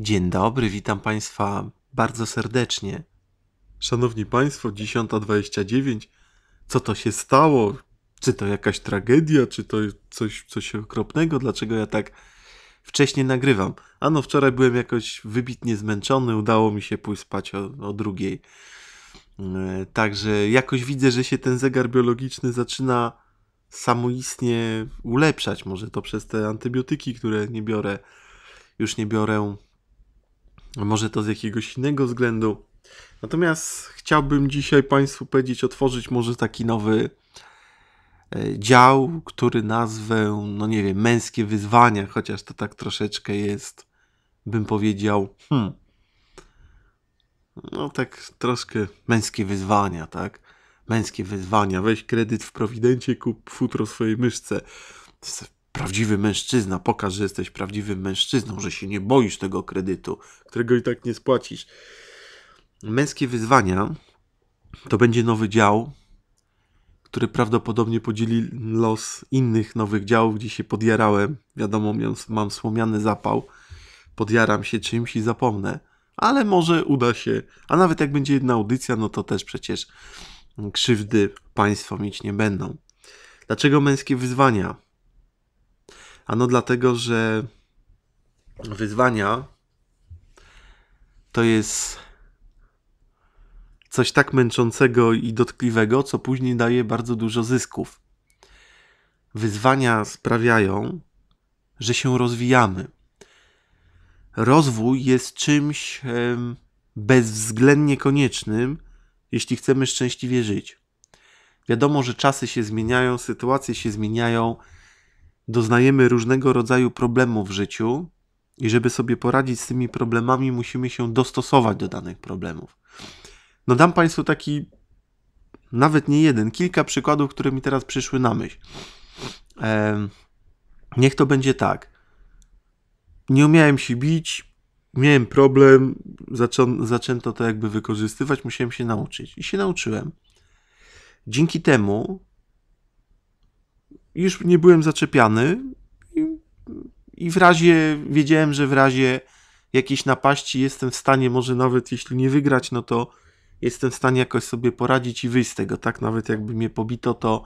Dzień dobry, witam Państwa bardzo serdecznie. Szanowni Państwo, 10.29. Co to się stało? Czy to jakaś tragedia? Czy to coś, coś okropnego? Dlaczego ja tak wcześniej nagrywam? Ano, wczoraj byłem jakoś wybitnie zmęczony, udało mi się pójść spać o, o drugiej. E, także jakoś widzę, że się ten zegar biologiczny zaczyna samoistnie ulepszać. Może to przez te antybiotyki, które nie biorę, już nie biorę może to z jakiegoś innego względu. Natomiast chciałbym dzisiaj Państwu powiedzieć, otworzyć może taki nowy e, dział, który nazwę, no nie wiem, męskie wyzwania, chociaż to tak troszeczkę jest, bym powiedział, hmm, no tak troszkę męskie wyzwania, tak? Męskie wyzwania, weź kredyt w Prowidencie, kup futro swojej myszce prawdziwy mężczyzna, pokaż, że jesteś prawdziwym mężczyzną, że się nie boisz tego kredytu, którego i tak nie spłacisz. Męskie wyzwania to będzie nowy dział, który prawdopodobnie podzieli los innych nowych działów, gdzie się podjarałem. Wiadomo, mam słomiany zapał, podjaram się czymś i zapomnę, ale może uda się. A nawet jak będzie jedna audycja, no to też przecież krzywdy Państwo mieć nie będą. Dlaczego męskie wyzwania? Ano dlatego, że wyzwania to jest coś tak męczącego i dotkliwego, co później daje bardzo dużo zysków. Wyzwania sprawiają, że się rozwijamy. Rozwój jest czymś bezwzględnie koniecznym, jeśli chcemy szczęśliwie żyć. Wiadomo, że czasy się zmieniają, sytuacje się zmieniają, doznajemy różnego rodzaju problemów w życiu i żeby sobie poradzić z tymi problemami, musimy się dostosować do danych problemów. No dam Państwu taki, nawet nie jeden, kilka przykładów, które mi teraz przyszły na myśl. E, niech to będzie tak. Nie umiałem się bić, miałem problem, zaczą, zaczęto to jakby wykorzystywać, musiałem się nauczyć i się nauczyłem. Dzięki temu już nie byłem zaczepiany i, i w razie, wiedziałem, że w razie jakiejś napaści jestem w stanie, może nawet jeśli nie wygrać, no to jestem w stanie jakoś sobie poradzić i wyjść z tego, tak? Nawet jakby mnie pobito, to,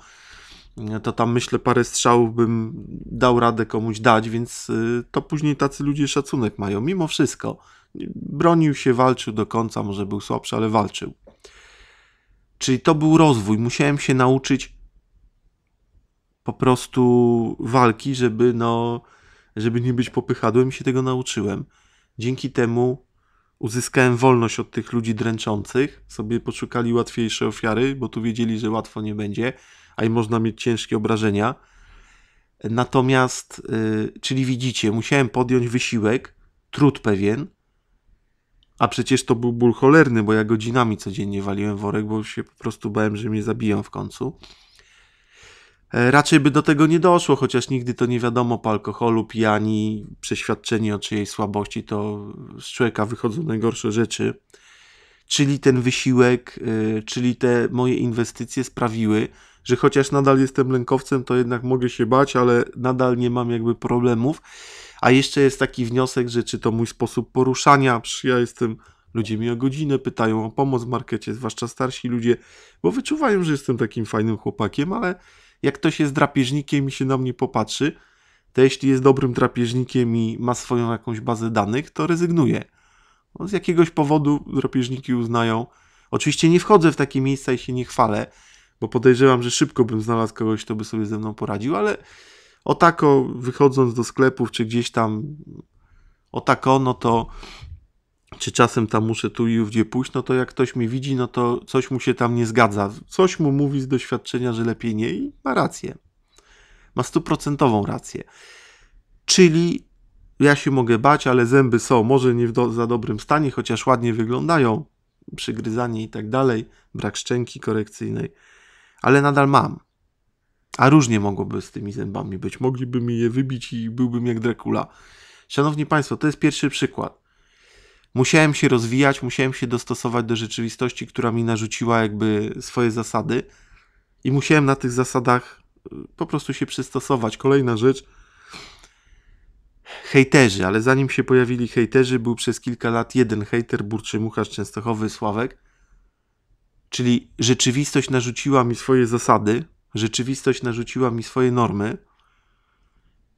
to tam myślę parę strzałów bym dał radę komuś dać, więc y, to później tacy ludzie szacunek mają, mimo wszystko. Bronił się, walczył do końca, może był słabszy, ale walczył. Czyli to był rozwój, musiałem się nauczyć po prostu walki, żeby no, żeby nie być popychadłem i się tego nauczyłem. Dzięki temu uzyskałem wolność od tych ludzi dręczących, sobie poszukali łatwiejsze ofiary, bo tu wiedzieli, że łatwo nie będzie, a i można mieć ciężkie obrażenia. Natomiast, yy, czyli widzicie, musiałem podjąć wysiłek, trud pewien, a przecież to był ból cholerny, bo ja godzinami codziennie waliłem worek, bo się po prostu bałem, że mnie zabiją w końcu. E, raczej by do tego nie doszło, chociaż nigdy to nie wiadomo po alkoholu, pijani, przeświadczeni o czyjej słabości, to z człowieka wychodzą najgorsze rzeczy. Czyli ten wysiłek, e, czyli te moje inwestycje sprawiły, że chociaż nadal jestem lękowcem, to jednak mogę się bać, ale nadal nie mam jakby problemów. A jeszcze jest taki wniosek, że czy to mój sposób poruszania, ja jestem Ludzie mi o godzinę pytają o pomoc w markecie, zwłaszcza starsi ludzie, bo wyczuwają, że jestem takim fajnym chłopakiem, ale jak ktoś jest drapieżnikiem i się na mnie popatrzy, to jeśli jest dobrym drapieżnikiem i ma swoją jakąś bazę danych, to rezygnuje. No, z jakiegoś powodu drapieżniki uznają. Oczywiście nie wchodzę w takie miejsca i się nie chwalę, bo podejrzewam, że szybko bym znalazł kogoś, kto by sobie ze mną poradził, ale o tako wychodząc do sklepów czy gdzieś tam o tako, no to czy czasem tam muszę tu i ówdzie pójść, no to jak ktoś mnie widzi, no to coś mu się tam nie zgadza. Coś mu mówi z doświadczenia, że lepiej nie i ma rację. Ma stuprocentową rację. Czyli ja się mogę bać, ale zęby są może nie w do, za dobrym stanie, chociaż ładnie wyglądają, przygryzanie i tak dalej, brak szczęki korekcyjnej, ale nadal mam. A różnie mogłoby z tymi zębami być. Mogliby mi je wybić i byłbym jak Dracula. Szanowni Państwo, to jest pierwszy przykład musiałem się rozwijać, musiałem się dostosować do rzeczywistości, która mi narzuciła jakby swoje zasady i musiałem na tych zasadach y, po prostu się przystosować. Kolejna rzecz. Hejterzy, ale zanim się pojawili hejterzy, był przez kilka lat jeden hejter, burczy mucharz Częstochowy Sławek. Czyli rzeczywistość narzuciła mi swoje zasady, rzeczywistość narzuciła mi swoje normy.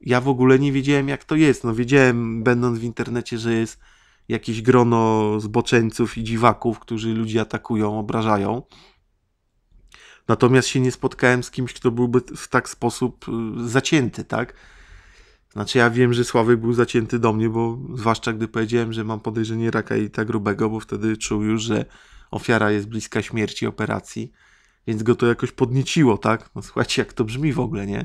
Ja w ogóle nie wiedziałem, jak to jest. No, wiedziałem, będąc w internecie, że jest jakieś grono zboczeńców i dziwaków, którzy ludzi atakują, obrażają. Natomiast się nie spotkałem z kimś, kto byłby w tak sposób y, zacięty, tak? Znaczy ja wiem, że Sławek był zacięty do mnie, bo zwłaszcza gdy powiedziałem, że mam podejrzenie raka i tak grubego, bo wtedy czuł już, że ofiara jest bliska śmierci operacji, więc go to jakoś podnieciło, tak? No słuchajcie, jak to brzmi w ogóle, nie?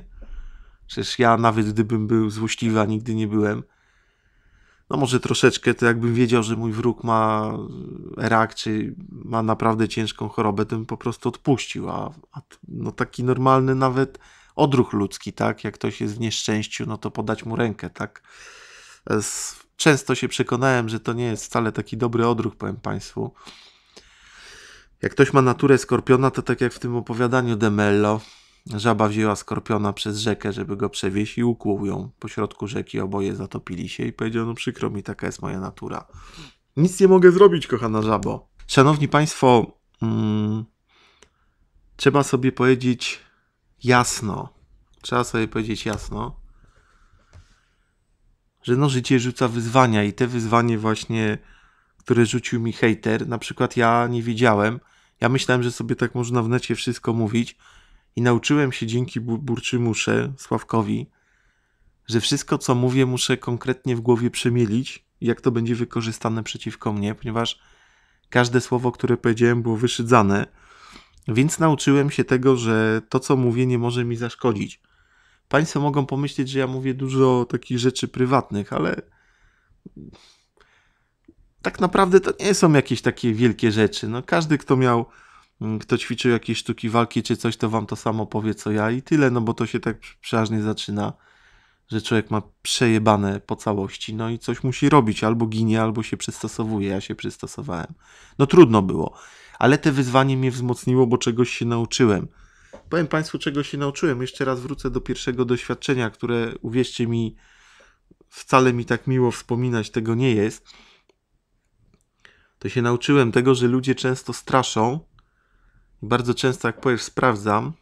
Przecież ja nawet gdybym był złośliwy, a nigdy nie byłem, no może troszeczkę, to jakbym wiedział, że mój wróg ma rak, czy ma naprawdę ciężką chorobę, to bym po prostu odpuścił, a, a no taki normalny nawet odruch ludzki, tak, jak ktoś jest w nieszczęściu, no to podać mu rękę, tak. Często się przekonałem, że to nie jest wcale taki dobry odruch, powiem Państwu. Jak ktoś ma naturę skorpiona, to tak jak w tym opowiadaniu Demello, Żaba wzięła skorpiona przez rzekę, żeby go przewieźć i ukłuł ją. Po środku rzeki oboje zatopili się i powiedział, no przykro mi, taka jest moja natura. Nic nie mogę zrobić, kochana żabo. Szanowni Państwo, mm, trzeba sobie powiedzieć jasno, trzeba sobie powiedzieć jasno, że no życie rzuca wyzwania i te wyzwanie właśnie, które rzucił mi hater, na przykład ja nie wiedziałem, ja myślałem, że sobie tak można w necie wszystko mówić, i nauczyłem się dzięki Burczymusze, Sławkowi, że wszystko, co mówię, muszę konkretnie w głowie przemielić, jak to będzie wykorzystane przeciwko mnie, ponieważ każde słowo, które powiedziałem, było wyszydzane. Więc nauczyłem się tego, że to, co mówię, nie może mi zaszkodzić. Państwo mogą pomyśleć, że ja mówię dużo takich rzeczy prywatnych, ale tak naprawdę to nie są jakieś takie wielkie rzeczy. No, każdy, kto miał Mm, kto ćwiczył jakieś sztuki walki czy coś, to wam to samo powie co ja i tyle, no bo to się tak przeważnie zaczyna, że człowiek ma przejebane po całości, no i coś musi robić, albo ginie, albo się przystosowuje, ja się przystosowałem. No trudno było, ale te wyzwanie mnie wzmocniło, bo czegoś się nauczyłem. Powiem Państwu, czego się nauczyłem. Jeszcze raz wrócę do pierwszego doświadczenia, które uwierzcie mi, wcale mi tak miło wspominać tego nie jest. To się nauczyłem tego, że ludzie często straszą, bardzo często, jak powiesz, sprawdzam,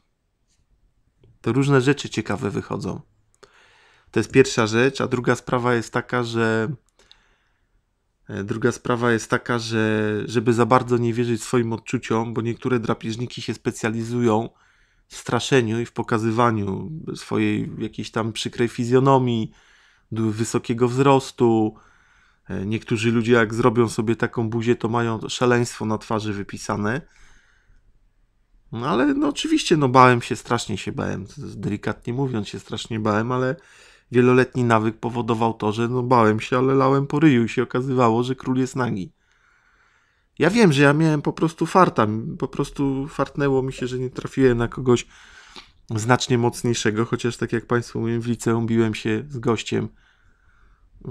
to różne rzeczy ciekawe wychodzą. To jest pierwsza rzecz, a druga sprawa jest taka, że e, druga sprawa jest taka, że żeby za bardzo nie wierzyć swoim odczuciom, bo niektóre drapieżniki się specjalizują w straszeniu i w pokazywaniu swojej jakiejś tam przykrej fizjonomii, wysokiego wzrostu. E, niektórzy ludzie jak zrobią sobie taką buzię, to mają szaleństwo na twarzy wypisane. No ale no oczywiście, no bałem się, strasznie się bałem, delikatnie mówiąc się strasznie bałem, ale wieloletni nawyk powodował to, że no bałem się, ale lałem po ryju i się okazywało, że król jest nagi. Ja wiem, że ja miałem po prostu farta, po prostu fartnęło mi się, że nie trafiłem na kogoś znacznie mocniejszego, chociaż tak jak Państwu mówiłem, w liceum biłem się z gościem,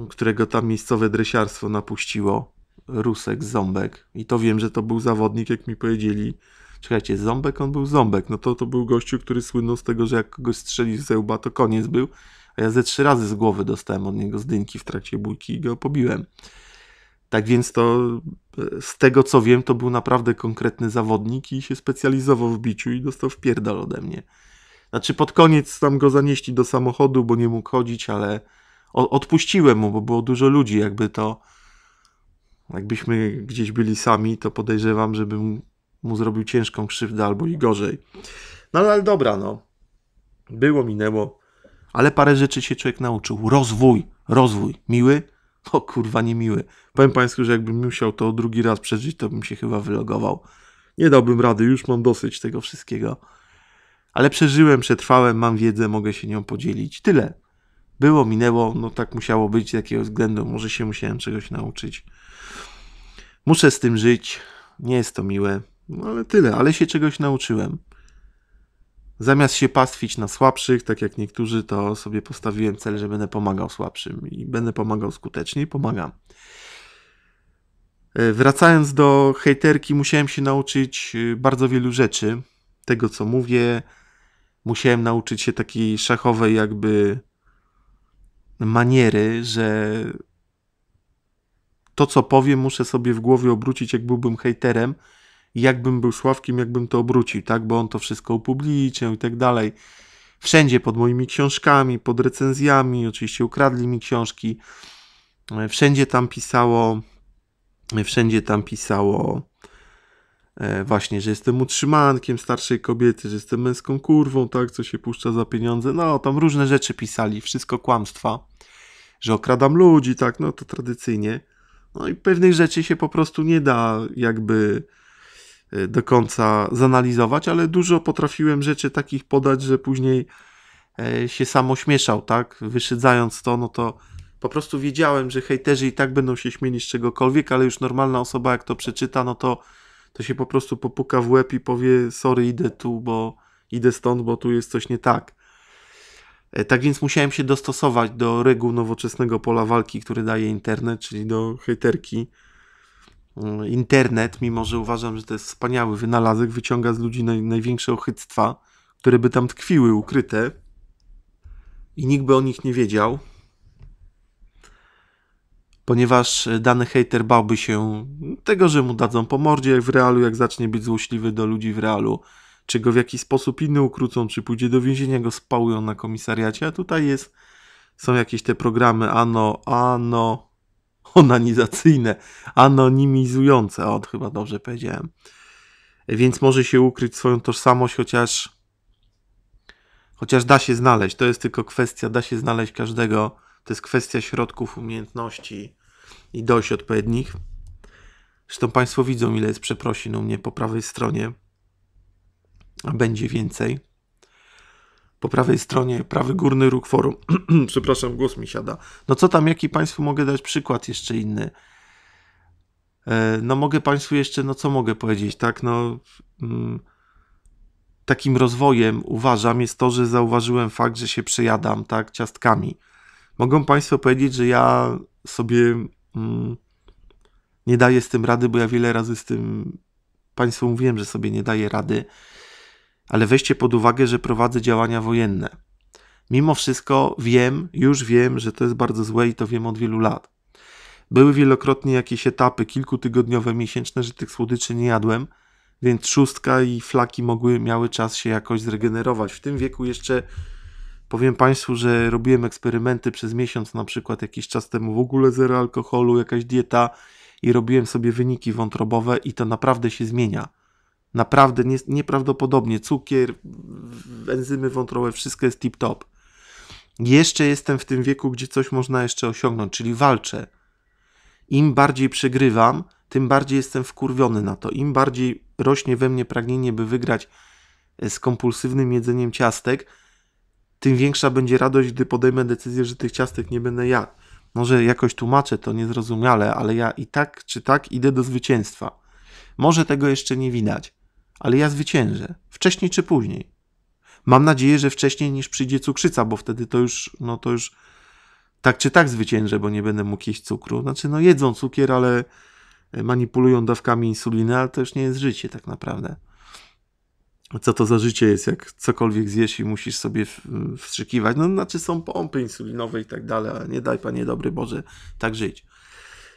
którego tam miejscowe dresiarstwo napuściło, Rusek, Ząbek. I to wiem, że to był zawodnik, jak mi powiedzieli, czekajcie, Ząbek on był Ząbek, no to to był gościu, który słynął z tego, że jak kogoś strzelił z łba, to koniec był, a ja ze trzy razy z głowy dostałem od niego zdynki w trakcie bójki i go pobiłem. Tak więc to e, z tego co wiem, to był naprawdę konkretny zawodnik i się specjalizował w biciu i dostał wpierdol ode mnie. Znaczy pod koniec tam go zanieśli do samochodu, bo nie mógł chodzić, ale odpuściłem mu, bo było dużo ludzi, jakby to jakbyśmy gdzieś byli sami, to podejrzewam, żebym mu zrobił ciężką krzywdę albo i gorzej. No ale dobra, no. Było, minęło. Ale parę rzeczy się człowiek nauczył. Rozwój, rozwój. Miły? O kurwa, nie miły. Powiem Państwu, że jakbym musiał to drugi raz przeżyć, to bym się chyba wylogował. Nie dałbym rady, już mam dosyć tego wszystkiego. Ale przeżyłem, przetrwałem, mam wiedzę, mogę się nią podzielić. Tyle. Było, minęło, no tak musiało być z jakiegoś względu. Może się musiałem czegoś nauczyć. Muszę z tym żyć. Nie jest to miłe. No ale tyle, ale się czegoś nauczyłem. Zamiast się pastwić na słabszych, tak jak niektórzy, to sobie postawiłem cel, że będę pomagał słabszym i będę pomagał skutecznie i pomagam. E, wracając do hejterki, musiałem się nauczyć e, bardzo wielu rzeczy. Tego, co mówię, musiałem nauczyć się takiej szachowej, jakby maniery, że to, co powiem, muszę sobie w głowie obrócić, jak byłbym hejterem, jakbym był Sławkiem, jakbym to obrócił, tak? Bo on to wszystko upubliczniał i tak dalej. Wszędzie pod moimi książkami, pod recenzjami, oczywiście ukradli mi książki. E, wszędzie tam pisało, e, wszędzie tam pisało e, właśnie, że jestem utrzymankiem starszej kobiety, że jestem męską kurwą, tak, co się puszcza za pieniądze. No, tam różne rzeczy pisali, wszystko kłamstwa, że okradam ludzi, tak, no to tradycyjnie. No i pewnych rzeczy się po prostu nie da jakby Y, do końca zanalizować, ale dużo potrafiłem rzeczy takich podać, że później e, się sam ośmieszał, tak? Wyszydzając to, no to po prostu wiedziałem, że hejterzy i tak będą się śmieli z czegokolwiek, ale już normalna osoba jak to przeczyta, no to, to się po prostu popuka w łeb i powie sorry, idę tu, bo idę stąd, bo tu jest coś nie tak. E, tak więc musiałem się dostosować do reguł nowoczesnego pola walki, który daje internet, czyli do hejterki, Mm, internet, mimo że uważam, że to jest wspaniały wynalazek, wyciąga z ludzi naj, największe ochytstwa, które by tam tkwiły ukryte i nikt by o nich nie wiedział, ponieważ e, dany hater bałby się tego, że mu dadzą po mordzie w realu, jak zacznie być złośliwy do ludzi w realu, czy go w jakiś sposób inny ukrócą, czy pójdzie do więzienia, go spałują na komisariacie, a tutaj jest, są jakieś te programy ANO, ANO, onanizacyjne, anonimizujące, od chyba dobrze powiedziałem. Więc może się ukryć swoją tożsamość, chociaż chociaż da się znaleźć. To jest tylko kwestia, da się znaleźć każdego. To jest kwestia środków, umiejętności i dość odpowiednich. Zresztą Państwo widzą, ile jest przeprosin u mnie po prawej stronie, a będzie więcej po prawej stronie, prawy górny róg forum. Przepraszam, głos mi siada. No co tam, jaki Państwu mogę dać przykład jeszcze inny? E, no mogę Państwu jeszcze, no co mogę powiedzieć, tak, no... Mm, takim rozwojem uważam jest to, że zauważyłem fakt, że się przejadam, tak, ciastkami. Mogą Państwo powiedzieć, że ja sobie mm, nie daję z tym rady, bo ja wiele razy z tym Państwu mówiłem, że sobie nie daję rady ale weźcie pod uwagę, że prowadzę działania wojenne. Mimo wszystko wiem, już wiem, że to jest bardzo złe i to wiem od wielu lat. Były wielokrotnie jakieś etapy, kilkutygodniowe, miesięczne, że tych słodyczy nie jadłem, więc trzustka i flaki mogły, miały czas się jakoś zregenerować. W tym wieku jeszcze powiem Państwu, że robiłem eksperymenty przez miesiąc, na przykład jakiś czas temu w ogóle zero alkoholu, jakaś dieta i robiłem sobie wyniki wątrobowe i to naprawdę się zmienia. Naprawdę nie, nieprawdopodobnie. Cukier, enzymy wątrowe, wszystko jest tip-top. Jeszcze jestem w tym wieku, gdzie coś można jeszcze osiągnąć, czyli walczę. Im bardziej przegrywam, tym bardziej jestem wkurwiony na to. Im bardziej rośnie we mnie pragnienie, by wygrać e, z kompulsywnym jedzeniem ciastek, tym większa będzie radość, gdy podejmę decyzję, że tych ciastek nie będę jadł. Może jakoś tłumaczę to niezrozumiale, ale ja i tak czy tak idę do zwycięstwa. Może tego jeszcze nie widać, ale ja zwyciężę, wcześniej czy później. Mam nadzieję, że wcześniej niż przyjdzie cukrzyca, bo wtedy to już, no to już tak czy tak zwyciężę, bo nie będę mógł jeść cukru. Znaczy, no jedzą cukier, ale e, manipulują dawkami insuliny, ale to już nie jest życie tak naprawdę. Co to za życie jest, jak cokolwiek zjesz i musisz sobie wstrzykiwać? No, znaczy są pompy insulinowe i tak dalej, ale nie daj Panie dobry Boże tak żyć.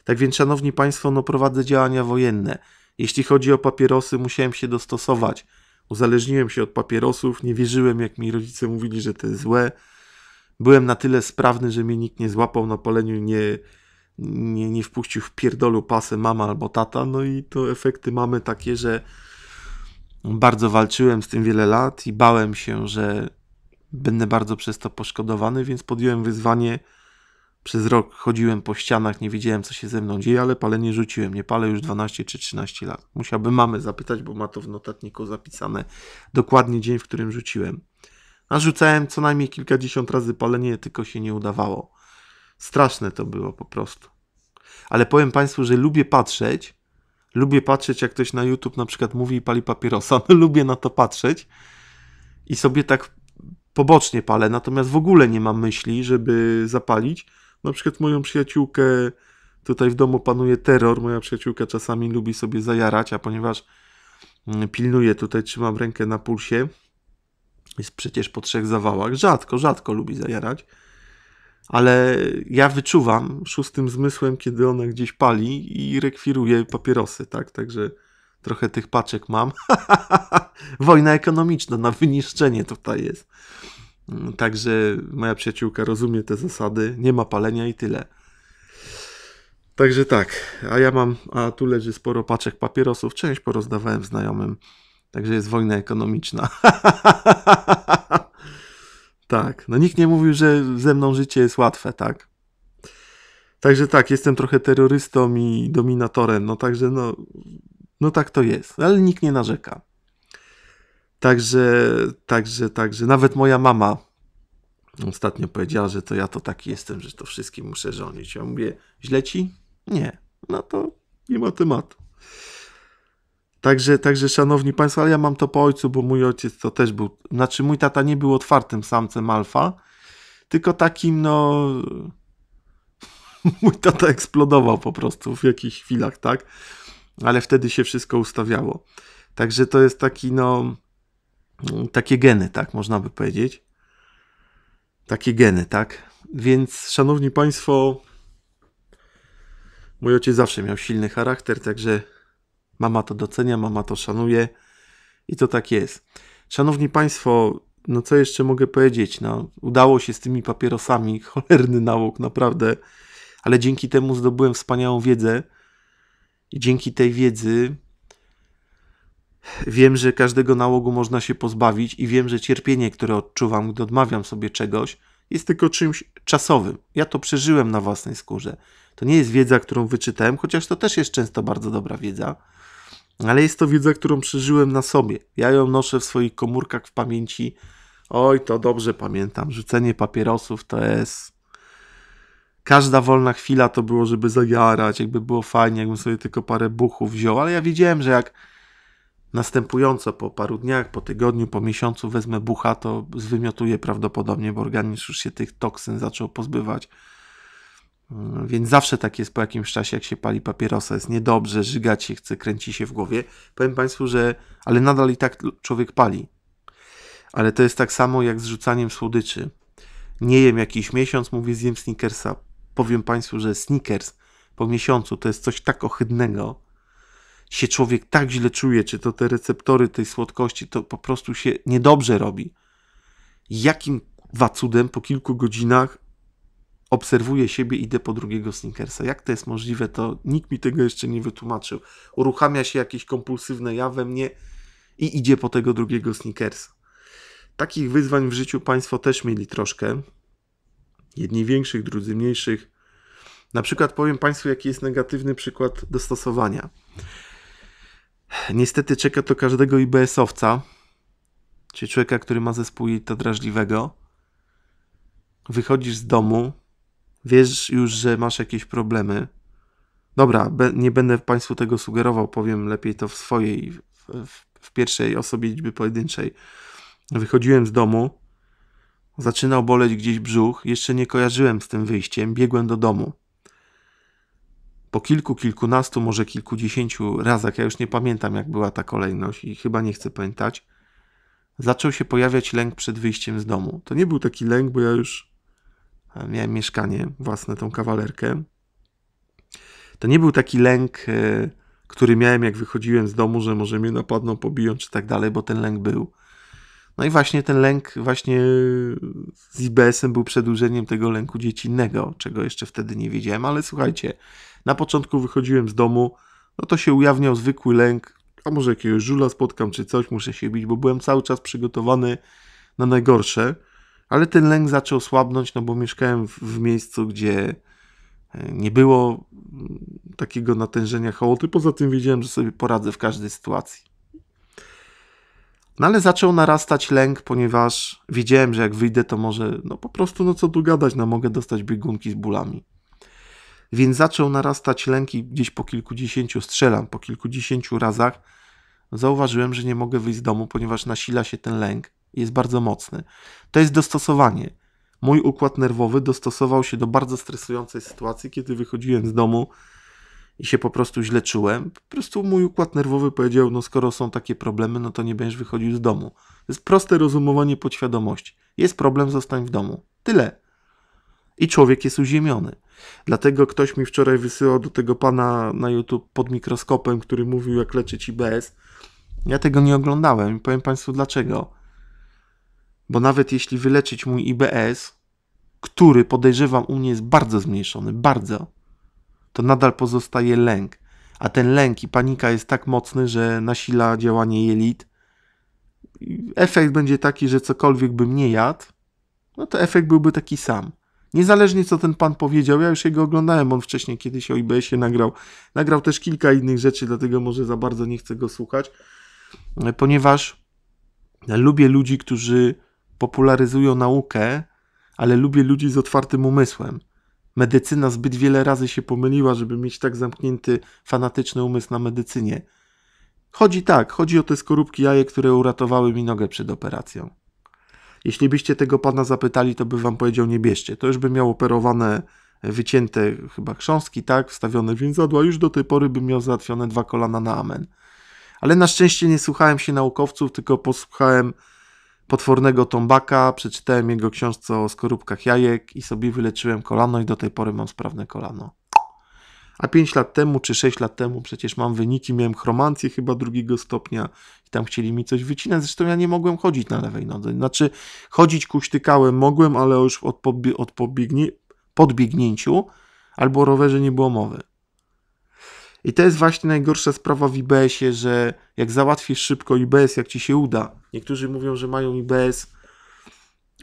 Tak więc, szanowni Państwo, no prowadzę działania wojenne. Jeśli chodzi o papierosy, musiałem się dostosować. Uzależniłem się od papierosów, nie wierzyłem, jak mi rodzice mówili, że to jest złe. Byłem na tyle sprawny, że mnie nikt nie złapał na poleniu nie, nie, nie wpuścił w pierdolu pasę mama albo tata. No i to efekty mamy takie, że bardzo walczyłem z tym wiele lat i bałem się, że będę bardzo przez to poszkodowany, więc podjąłem wyzwanie przez rok chodziłem po ścianach, nie wiedziałem co się ze mną dzieje, ale palenie rzuciłem. Nie palę już 12 czy 13 lat. Musiałbym mamy zapytać, bo ma to w notatniku zapisane dokładnie dzień, w którym rzuciłem. Narzucałem co najmniej kilkadziesiąt razy palenie, tylko się nie udawało. Straszne to było po prostu. Ale powiem Państwu, że lubię patrzeć. Lubię patrzeć, jak ktoś na YouTube na przykład mówi i pali papierosa. No, lubię na to patrzeć i sobie tak pobocznie palę. Natomiast w ogóle nie mam myśli, żeby zapalić na przykład moją przyjaciółkę tutaj w domu panuje terror. Moja przyjaciółka czasami lubi sobie zajarać, a ponieważ mm, pilnuję tutaj, trzymam rękę na pulsie, jest przecież po trzech zawałach. Rzadko, rzadko lubi zajarać. Ale ja wyczuwam szóstym zmysłem, kiedy ona gdzieś pali i rekwiruje papierosy, tak? Także trochę tych paczek mam. Wojna ekonomiczna na wyniszczenie tutaj jest. Także moja przyjaciółka rozumie te zasady, nie ma palenia i tyle. Także tak, a ja mam, a tu leży sporo paczek papierosów, część porozdawałem znajomym. Także jest wojna ekonomiczna. tak, no nikt nie mówił, że ze mną życie jest łatwe, tak. Także tak, jestem trochę terrorystą i dominatorem, no także no, no tak to jest, ale nikt nie narzeka. Także, także, także. Nawet moja mama ostatnio powiedziała, że to ja to taki jestem, że to wszystkim muszę żonić. Ja mówię, źle ci? Nie. No to nie ma tematu. Także, także, szanowni państwo, ale ja mam to po ojcu, bo mój ojciec to też był, znaczy mój tata nie był otwartym samcem alfa, tylko takim, no, mój tata eksplodował po prostu w jakichś chwilach, tak? Ale wtedy się wszystko ustawiało. Także to jest taki, no, Mm, takie geny, tak można by powiedzieć. Takie geny, tak. Więc, szanowni państwo, mój ojciec zawsze miał silny charakter, także mama to docenia, mama to szanuje i to tak jest. Szanowni państwo, no co jeszcze mogę powiedzieć? No, udało się z tymi papierosami, cholerny nałóg, naprawdę, ale dzięki temu zdobyłem wspaniałą wiedzę i dzięki tej wiedzy Wiem, że każdego nałogu można się pozbawić i wiem, że cierpienie, które odczuwam, gdy odmawiam sobie czegoś, jest tylko czymś czasowym. Ja to przeżyłem na własnej skórze. To nie jest wiedza, którą wyczytałem, chociaż to też jest często bardzo dobra wiedza, ale jest to wiedza, którą przeżyłem na sobie. Ja ją noszę w swoich komórkach w pamięci. Oj, to dobrze pamiętam. Rzucenie papierosów to jest. Każda wolna chwila to było, żeby zagarać, jakby było fajnie, jakbym sobie tylko parę buchów wziął, ale ja wiedziałem, że jak następująco po paru dniach, po tygodniu, po miesiącu wezmę bucha, to zwymiotuję prawdopodobnie, bo organizm już się tych toksyn zaczął pozbywać. Mm, więc zawsze tak jest po jakimś czasie, jak się pali papierosa, jest niedobrze, żygać się chce, kręci się w głowie. Powiem Państwu, że, ale nadal i tak człowiek pali. Ale to jest tak samo jak z rzucaniem słodyczy. Nie jem jakiś miesiąc, mówię zjem Snickersa. Powiem Państwu, że Snickers po miesiącu to jest coś tak ohydnego, się człowiek tak źle czuje, czy to te receptory tej słodkości, to po prostu się niedobrze robi. Jakim wacudem po kilku godzinach obserwuję siebie, idę po drugiego sneakersa. Jak to jest możliwe, to nikt mi tego jeszcze nie wytłumaczył. Uruchamia się jakieś kompulsywne ja we mnie i idzie po tego drugiego sneakersa. Takich wyzwań w życiu Państwo też mieli troszkę. Jedni większych, drudzy mniejszych. Na przykład powiem Państwu, jaki jest negatywny przykład dostosowania. Niestety czeka to każdego IBS-owca, czyli człowieka, który ma zespół to drażliwego. Wychodzisz z domu, wiesz już, że masz jakieś problemy. Dobra, nie będę Państwu tego sugerował, powiem lepiej to w swojej, w, w pierwszej osobie liczby pojedynczej. Wychodziłem z domu, zaczynał boleć gdzieś brzuch, jeszcze nie kojarzyłem z tym wyjściem, biegłem do domu po kilku, kilkunastu, może kilkudziesięciu razach, ja już nie pamiętam jak była ta kolejność i chyba nie chcę pamiętać, zaczął się pojawiać lęk przed wyjściem z domu. To nie był taki lęk, bo ja już e, miałem mieszkanie własne, tą kawalerkę. To nie był taki lęk, e, który miałem jak wychodziłem z domu, że może mnie napadną, pobiją czy tak dalej, bo ten lęk był. No i właśnie ten lęk właśnie e, z IBS-em był przedłużeniem tego lęku dziecinnego, czego jeszcze wtedy nie wiedziałem, ale słuchajcie, na początku wychodziłem z domu, no to się ujawniał zwykły lęk, a może jakiegoś żula spotkam czy coś, muszę się bić, bo byłem cały czas przygotowany na najgorsze, ale ten lęk zaczął słabnąć, no bo mieszkałem w, w miejscu, gdzie e, nie było mm, takiego natężenia chaoty, poza tym wiedziałem, że sobie poradzę w każdej sytuacji. No ale zaczął narastać lęk, ponieważ wiedziałem, że jak wyjdę, to może no po prostu no co tu gadać, no mogę dostać biegunki z bólami więc zaczął narastać lęk i gdzieś po kilkudziesięciu strzelam, po kilkudziesięciu razach zauważyłem, że nie mogę wyjść z domu, ponieważ nasila się ten lęk i jest bardzo mocny. To jest dostosowanie. Mój układ nerwowy dostosował się do bardzo stresującej sytuacji, kiedy wychodziłem z domu i się po prostu źle czułem. Po prostu mój układ nerwowy powiedział: No, skoro są takie problemy, no to nie będziesz wychodził z domu. To jest proste rozumowanie podświadomości. Jest problem, zostań w domu. Tyle i człowiek jest uziemiony. Dlatego ktoś mi wczoraj wysyłał do tego pana na YouTube pod mikroskopem, który mówił, jak leczyć IBS. Ja tego nie oglądałem i powiem Państwu dlaczego. Bo nawet jeśli wyleczyć mój IBS, który podejrzewam u mnie jest bardzo zmniejszony, bardzo, to nadal pozostaje lęk. A ten lęk i panika jest tak mocny, że nasila działanie jelit. Efekt będzie taki, że cokolwiek bym nie jadł, no to efekt byłby taki sam. Niezależnie co ten pan powiedział, ja już jego oglądałem, on wcześniej kiedyś o IBS-ie nagrał. Nagrał też kilka innych rzeczy, dlatego może za bardzo nie chcę go słuchać, e, ponieważ lubię ludzi, którzy popularyzują naukę, ale lubię ludzi z otwartym umysłem. Medycyna zbyt wiele razy się pomyliła, żeby mieć tak zamknięty, fanatyczny umysł na medycynie. Chodzi tak, chodzi o te skorupki jajek, które uratowały mi nogę przed operacją. Jeśli byście tego pana zapytali, to by wam powiedział nie bierzcie. To już by miał operowane, e, wycięte chyba krząski, tak, wstawione więzadła. Już do tej pory by miał załatwione dwa kolana na amen. Ale na szczęście nie słuchałem się naukowców, tylko posłuchałem potwornego Tombaka, przeczytałem jego książkę o skorupkach jajek i sobie wyleczyłem kolano i do tej pory mam sprawne kolano. A 5 lat temu czy 6 lat temu przecież mam wyniki, miałem chromancję chyba drugiego stopnia i tam chcieli mi coś wycinać. Zresztą ja nie mogłem chodzić na lewej nodze. Znaczy, chodzić kuśtykałem mogłem, ale już od, pobie- od podbiegnięciu albo rowerze nie było mowy. I to jest właśnie najgorsza sprawa w IBS-ie, że jak załatwisz szybko IBS, jak ci się uda. Niektórzy mówią, że mają IBS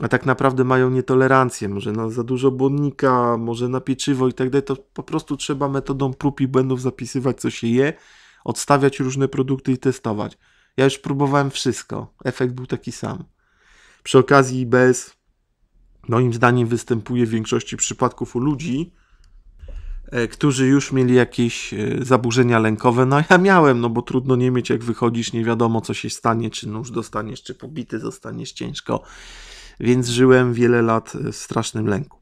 a tak naprawdę mają nietolerancję, może na za dużo błonnika, może na pieczywo i tak dalej, to po prostu trzeba metodą prób i błędów zapisywać, co się je, odstawiać różne produkty i testować. Ja już próbowałem wszystko, efekt był taki sam. Przy okazji IBS moim zdaniem występuje w większości przypadków u ludzi, e, którzy już mieli jakieś e, zaburzenia lękowe. No ja miałem, no bo trudno nie mieć, jak wychodzisz, nie wiadomo co się stanie, czy nóż dostaniesz, czy pobity zostaniesz ciężko więc żyłem wiele lat e, w strasznym lęku.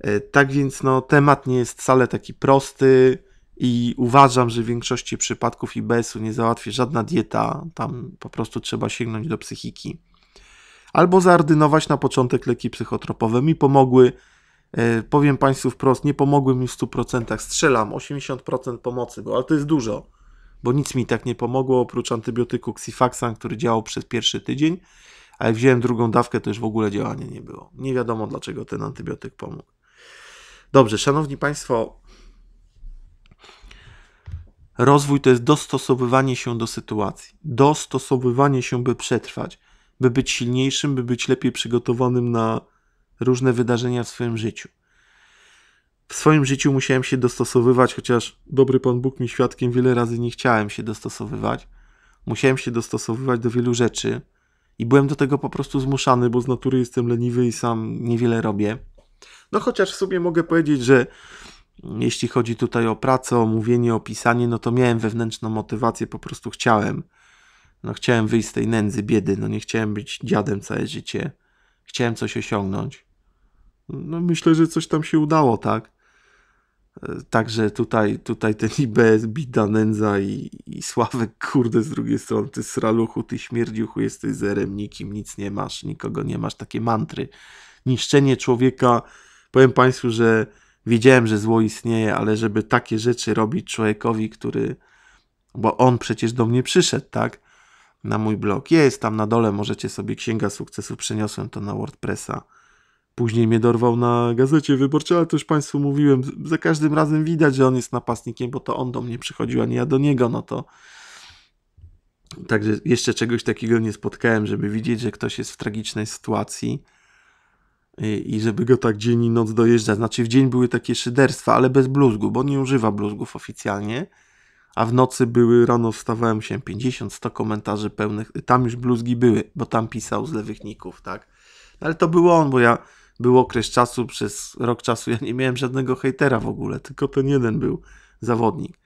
E, tak więc no, temat nie jest wcale taki prosty i uważam, że w większości przypadków IBS-u nie załatwi żadna dieta, tam po prostu trzeba sięgnąć do psychiki. Albo zaardynować na początek leki psychotropowe. Mi pomogły, e, powiem Państwu wprost, nie pomogły mi w 100%. Strzelam, 80% pomocy było, ale to jest dużo, bo nic mi tak nie pomogło oprócz antybiotyku Xifaxan, który działał przez pierwszy tydzień a jak wziąłem drugą dawkę, to już w ogóle działania nie było. Nie wiadomo, dlaczego ten antybiotyk pomógł. Dobrze, szanowni Państwo, rozwój to jest dostosowywanie się do sytuacji, dostosowywanie się, by przetrwać, by być silniejszym, by być lepiej przygotowanym na różne wydarzenia w swoim życiu. W swoim życiu musiałem się dostosowywać, chociaż dobry Pan Bóg mi świadkiem, wiele razy nie chciałem się dostosowywać. Musiałem się dostosowywać do wielu rzeczy, i byłem do tego po prostu zmuszany, bo z natury jestem leniwy i sam niewiele robię. No chociaż w sobie mogę powiedzieć, że jeśli chodzi tutaj o pracę, o mówienie, o pisanie, no to miałem wewnętrzną motywację, po prostu chciałem. No chciałem wyjść z tej nędzy, biedy, no nie chciałem być dziadem całe życie. Chciałem coś osiągnąć. No myślę, że coś tam się udało, tak? E, także tutaj, tutaj ten IBS bida nędza i, i Sławek, kurde, z drugiej strony, ty sraluchu, ty śmierdziuchu, jesteś zerem, nikim nic nie masz, nikogo nie masz, takie mantry. Niszczenie człowieka, powiem Państwu, że wiedziałem, że zło istnieje, ale żeby takie rzeczy robić człowiekowi, który, bo on przecież do mnie przyszedł, tak, na mój blog, jest tam na dole, możecie sobie Księga Sukcesu, przeniosłem to na WordPressa, Później mnie dorwał na gazecie wyborczej, ale to już Państwu mówiłem. Za każdym razem widać, że on jest napastnikiem, bo to on do mnie przychodził, a nie ja do niego. No to. Także jeszcze czegoś takiego nie spotkałem, żeby widzieć, że ktoś jest w tragicznej sytuacji i, i żeby go tak dzień i noc dojeżdżać. Znaczy, w dzień były takie szyderstwa, ale bez bluzgu, bo nie używa bluzgów oficjalnie. A w nocy były, rano wstawałem się 50, 100 komentarzy pełnych. Tam już bluzgi były, bo tam pisał z lewychników, tak. Ale to był on, bo ja był okres czasu, przez rok czasu ja nie miałem żadnego hejtera w ogóle, tylko ten jeden był zawodnik.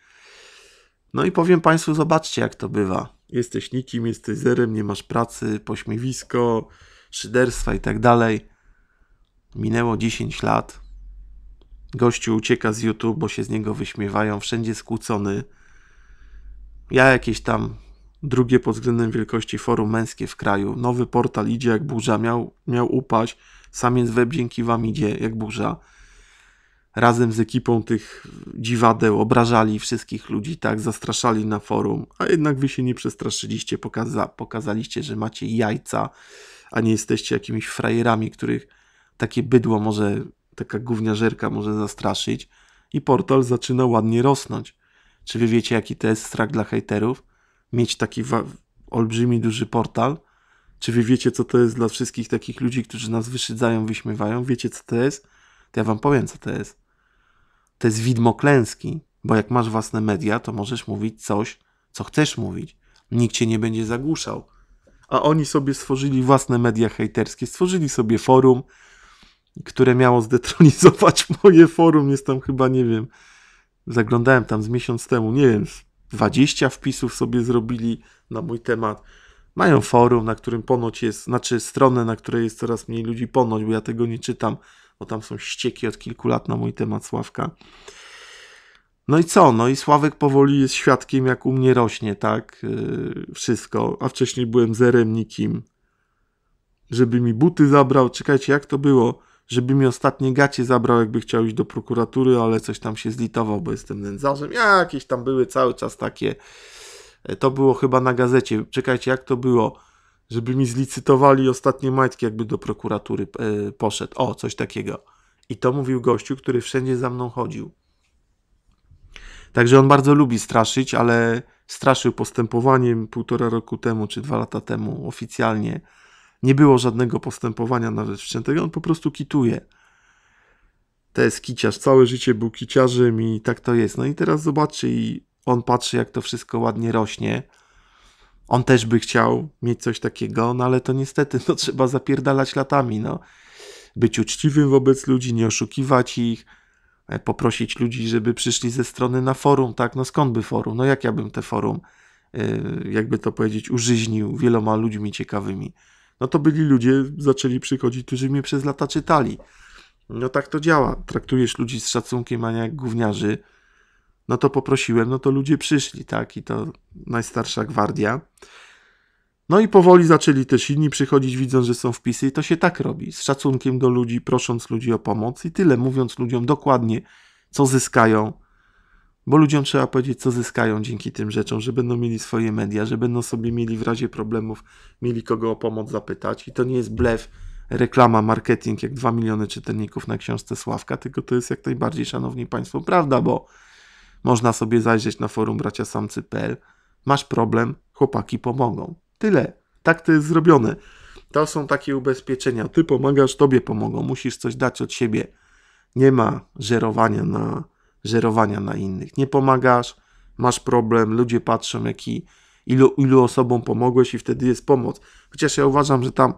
No i powiem Państwu, zobaczcie jak to bywa. Jesteś nikim, jesteś zerem, nie masz pracy, pośmiewisko, szyderstwa i tak dalej. Minęło 10 lat. Gościu ucieka z YouTube, bo się z niego wyśmiewają, wszędzie skłócony. Ja jakieś tam drugie pod względem wielkości forum męskie w kraju. Nowy portal idzie jak burza, miał, miał upaść. Samiec web dzięki wam idzie jak burza. Razem z ekipą tych dziwadeł obrażali wszystkich ludzi, tak, zastraszali na forum, a jednak wy się nie przestraszyliście, pokaza pokazaliście, że macie jajca, a nie jesteście jakimiś frajerami, których takie bydło może, taka gówniażerka może zastraszyć i portal zaczyna ładnie rosnąć. Czy wy wiecie, jaki to jest strach dla hejterów? Mieć taki olbrzymi, duży portal, czy wy wiecie, co to jest dla wszystkich takich ludzi, którzy nas wyszydzają, wyśmiewają? Wiecie, co to jest? To ja wam powiem, co to jest. To jest widmo klęski, bo jak masz własne media, to możesz mówić coś, co chcesz mówić. Nikt cię nie będzie zagłuszał. A oni sobie stworzyli własne media hejterskie, stworzyli sobie forum, które miało zdetronizować moje forum. Jest tam chyba, nie wiem, zaglądałem tam z miesiąc temu, nie wiem, 20 wpisów sobie zrobili na mój temat. Mają forum, na którym ponoć jest, znaczy stronę, na której jest coraz mniej ludzi ponoć, bo ja tego nie czytam, bo tam są ścieki od kilku lat na mój temat Sławka. No i co? No i Sławek powoli jest świadkiem, jak u mnie rośnie, tak? Yy, wszystko. A wcześniej byłem zerem, nikim. Żeby mi buty zabrał, czekajcie, jak to było? Żeby mi ostatnie gacie zabrał, jakby chciał iść do prokuratury, ale coś tam się zlitował, bo jestem nędzarzem. Ja, jakieś tam były cały czas takie to było chyba na gazecie. Czekajcie, jak to było? Żeby mi zlicytowali ostatnie majtki, jakby do prokuratury e, poszedł. O, coś takiego. I to mówił gościu, który wszędzie za mną chodził. Także on bardzo lubi straszyć, ale straszył postępowaniem półtora roku temu czy dwa lata temu oficjalnie. Nie było żadnego postępowania na rzecz wszczętego, on po prostu kituje. To jest kiciarz, całe życie był kiciarzem i tak to jest. No i teraz zobaczy i on patrzy, jak to wszystko ładnie rośnie. On też by chciał mieć coś takiego, no ale to niestety no, trzeba zapierdalać latami. No. Być uczciwym wobec ludzi, nie oszukiwać ich, e, poprosić ludzi, żeby przyszli ze strony na forum, tak? No skąd by forum? No jak ja bym te forum, e, jakby to powiedzieć, użyźnił wieloma ludźmi ciekawymi? No to byli ludzie, zaczęli przychodzić, którzy mnie przez lata czytali. No tak to działa. Traktujesz ludzi z szacunkiem, a nie jak gówniarzy no to poprosiłem, no to ludzie przyszli, tak? I to najstarsza gwardia. No i powoli zaczęli też inni przychodzić, widząc, że są wpisy, i to się tak robi. Z szacunkiem do ludzi, prosząc ludzi o pomoc i tyle, mówiąc ludziom dokładnie, co zyskają, bo ludziom trzeba powiedzieć, co zyskają dzięki tym rzeczom, że będą mieli swoje media, że będą sobie mieli w razie problemów, mieli kogo o pomoc zapytać. I to nie jest blef, reklama, marketing, jak 2 miliony czytelników na książce Sławka, tylko to jest jak najbardziej, szanowni państwo, prawda, bo można sobie zajrzeć na forum braciasamcy.pl. Masz problem, chłopaki pomogą. Tyle. Tak to jest zrobione. To są takie ubezpieczenia. Ty pomagasz, tobie pomogą. Musisz coś dać od siebie. Nie ma żerowania na, żerowania na innych. Nie pomagasz, masz problem, ludzie patrzą, jaki, ilu, ilu osobom pomogłeś i wtedy jest pomoc. Chociaż ja uważam, że tam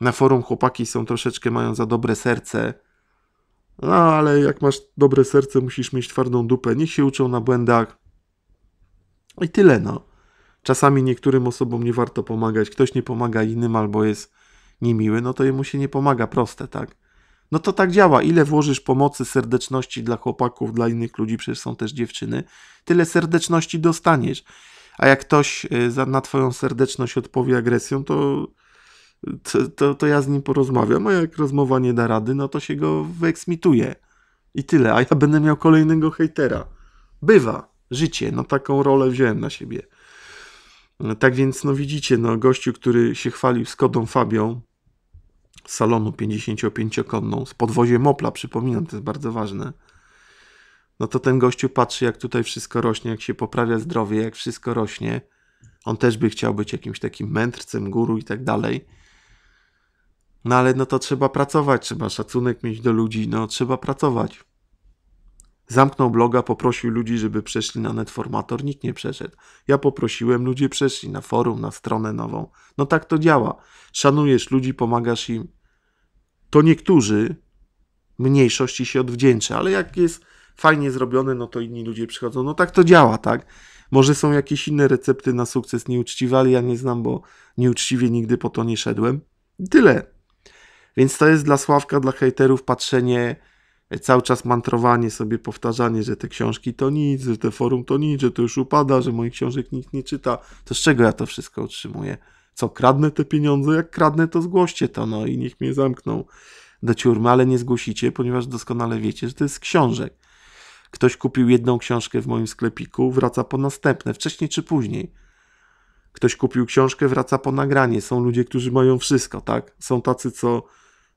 na forum chłopaki są troszeczkę, mają za dobre serce no, ale jak masz dobre serce, musisz mieć twardą dupę. Niech się uczą na błędach. I tyle, no. Czasami niektórym osobom nie warto pomagać. Ktoś nie pomaga innym albo jest niemiły, no to jemu się nie pomaga. Proste, tak? No to tak działa. Ile włożysz pomocy, serdeczności dla chłopaków, dla innych ludzi, przecież są też dziewczyny, tyle serdeczności dostaniesz. A jak ktoś y, na twoją serdeczność odpowie agresją, to to, to ja z nim porozmawiam, a jak rozmowa nie da rady, no to się go wyeksmituje. I tyle, a ja będę miał kolejnego hejtera. Bywa, życie, no taką rolę wziąłem na siebie. Tak więc, no widzicie, no gościu, który się chwalił z Kodą Fabią z salonu 55-konną, z podwoziem mopla, przypominam, to jest bardzo ważne, no to ten gościu patrzy, jak tutaj wszystko rośnie, jak się poprawia zdrowie, jak wszystko rośnie. On też by chciał być jakimś takim mędrcem, guru i tak dalej. No ale no to trzeba pracować, trzeba szacunek mieć do ludzi, no trzeba pracować. Zamknął bloga, poprosił ludzi, żeby przeszli na netformator, nikt nie przeszedł. Ja poprosiłem, ludzie przeszli na forum, na stronę nową. No tak to działa. Szanujesz ludzi, pomagasz im. To niektórzy, mniejszości się odwdzięczy, ale jak jest fajnie zrobione, no to inni ludzie przychodzą. No tak to działa, tak? Może są jakieś inne recepty na sukces nieuczciwe, ale ja nie znam, bo nieuczciwie nigdy po to nie szedłem. Tyle. Więc to jest dla Sławka, dla hejterów patrzenie, e, cały czas mantrowanie sobie, powtarzanie, że te książki to nic, że te forum to nic, że to już upada, że moich książek nikt nie czyta. To z czego ja to wszystko otrzymuję? Co, kradnę te pieniądze? Jak kradnę, to zgłoście to, no i niech mnie zamkną do ciurmy, ale nie zgłosicie, ponieważ doskonale wiecie, że to jest książek. Ktoś kupił jedną książkę w moim sklepiku, wraca po następne, wcześniej czy później. Ktoś kupił książkę, wraca po nagranie. Są ludzie, którzy mają wszystko, tak? Są tacy, co